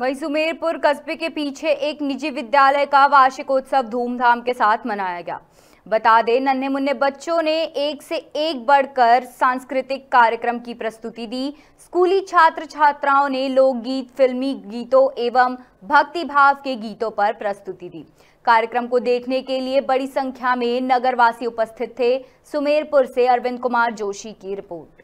वहीं सुमेरपुर कस्बे के पीछे एक निजी विद्यालय का वार्षिकोत्सव धूमधाम के साथ मनाया गया बता दें नन्हे मुन्ने बच्चों ने एक से एक बढ़कर सांस्कृतिक कार्यक्रम की प्रस्तुति दी स्कूली छात्र छात्राओं ने लोकगीत फिल्मी गीतों एवं भक्ति भाव के गीतों पर प्रस्तुति दी कार्यक्रम को देखने के लिए बड़ी संख्या में नगरवासी उपस्थित थे सुमेरपुर से अरविंद कुमार जोशी की रिपोर्ट